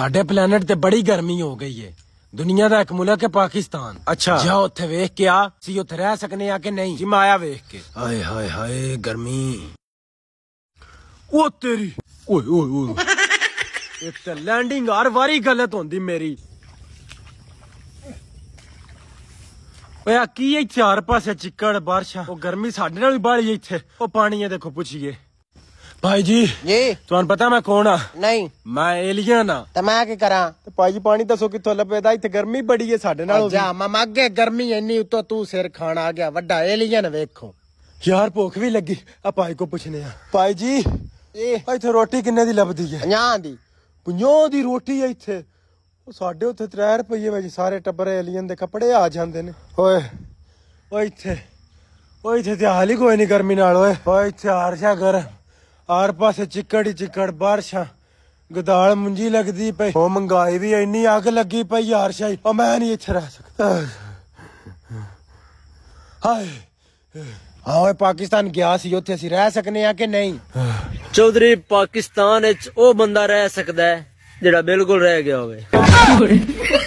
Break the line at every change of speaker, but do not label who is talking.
ਸਾਡੇ ਪਲੈਨਟ ਤੇ ਬੜੀ ਗਰਮੀ ਹੋ ਗਈ ਏ ਦੁਨੀਆ ਦਾ ਇੱਕ ਮੁਲਕ ਹੈ ਪਾਕਿਸਤਾਨ ਅੱਛਾ ਜਾ ਉੱਥੇ ਵੇਖ ਕੇ ਆ ਸੀ ਉੱਥੇ ਰਹਿ ਸਕਨੇ ਆ ਕਿ ਨਹੀਂ ਜੀ ਮਾਇਆ ਵੇਖ ਕੇ ਹਾਏ ਹਾਏ ਹਾਏ ਗਰਮੀ ਉਹ ਤੇਰੀ ਓਏ ਓਏ ਓਏ ਇੱਕ ਤਾਂ ਲੈਂਡਿੰਗ ਹਰ ਵਾਰੀ ਗਲਤ ਹੁੰਦੀ ਮੇਰੀ ਓਏ ਆ ਕੀ ਇਹ ਚਾਰ ਪਾਸੇ ਚਿੱਕੜ ਬਾਰਿਸ਼ਾਂ ਉਹ ਗਰਮੀ ਸਾਡੇ ਨਾਲ ਵੀ ਬਾਹਲੀ ਇੱਥੇ ਉਹ ਪਾਣੀ ਇਹ ਦੇਖੋ ਪੁੱਛੀਏ ਭਾਈ ਜੀ ਜੀ ਤੁਹਾਨੂੰ ਪਤਾ ਮੈਂ ਕੌਣ ਆ ਨਹੀਂ ਮੈਂ ਏਲੀਅਨ ਆ ਤੇ ਮੈਂ ਕੀ ਕਰਾਂ ਤੇ ਭਾਈ ਜੀ ਪਾਣੀ ਦੱਸੋ ਕਿੱਥੋਂ ਲੱਭੇਦਾ ਇੱਥੇ ਗਰਮੀ ਬੜੀ ਏ ਸਾਡੇ ਨਾਲ ਜਾ ਮਾਮਾ ਅੱਗੇ ਗਰਮੀ ਇੰਨੀ ਉੱਤੋਂ ਤੂੰ ਸਿਰ ਖਾਣ ਆ ਗਿਆ ਵੱਡਾ ਏਲੀਅਨ ਵੇਖੋ ਯਾਰ ਭੁੱਖ ਵੀ ਲੱਗੀ ਆ ਭਾਈ ਕੋ ਪੁੱਛਨੇ ਆ ਭਾਈ ਜੀ ਇਹ ਇੱਥੇ ਰੋਟੀ ਕਿੰਨੇ ਦੀ ਲੱਭਦੀ ਏ 50 ਦੀ 50 ਦੀ ਰੋਟੀ ਏ ਇੱਥੇ ਉਹ ਸਾਡੇ ਉੱਥੇ 3 ਰੁਪਏ ਵਿੱਚ ਸਾਰੇ ਟੱਬਰ ਏਲੀਅਨ ਦੇ ਕੱਪੜੇ ਆ ਜਾਂਦੇ ਨੇ ਓਏ ਓਏ ਇੱਥੇ ਓਏ ਇੱਥੇ ਤੇ ਹਾਲੀ ਕੋਈ ਨਹੀਂ ਗਰਮੀ ਨਾਲ ਓਏ ਓਏ ਇੱਥੇ ਆਰਸ਼ਾ ਕਰ ਆਰ ਪਾਸੇ ਚਿੱਕੜ ਹੀ ਚਿੱਕੜ ਬਾਰਿਸ਼ਾਂ ਗਦਾਲ ਮੁੰਜੀ ਲੱਗਦੀ ਪਈ ਉਹ ਮੰਗਾਈ ਵੀ ਇੰਨੀ ਅੱਗ ਲੱਗੀ ਪਈ ਯਾਰ ਸ਼ਾਈ ਉਹ ਮੈਂ ਨਹੀਂ ਇੱਥੇ ਰਹਿ ਸਕਦਾ ਹਾਏ ਆਵੇ ਪਾਕਿਸਤਾਨ ਗਿਆ ਸੀ ਉੱਥੇ ਅਸੀਂ ਰਹਿ ਸਕਨੇ ਆ ਕਿ ਨਹੀਂ ਚੌਧਰੀ ਪਾਕਿਸਤਾਨ ਵਿੱਚ ਉਹ ਬੰਦਾ ਰਹਿ ਸਕਦਾ ਜਿਹੜਾ ਬਿਲਕੁਲ ਰਹਿ ਗਿਆ ਹੋਵੇ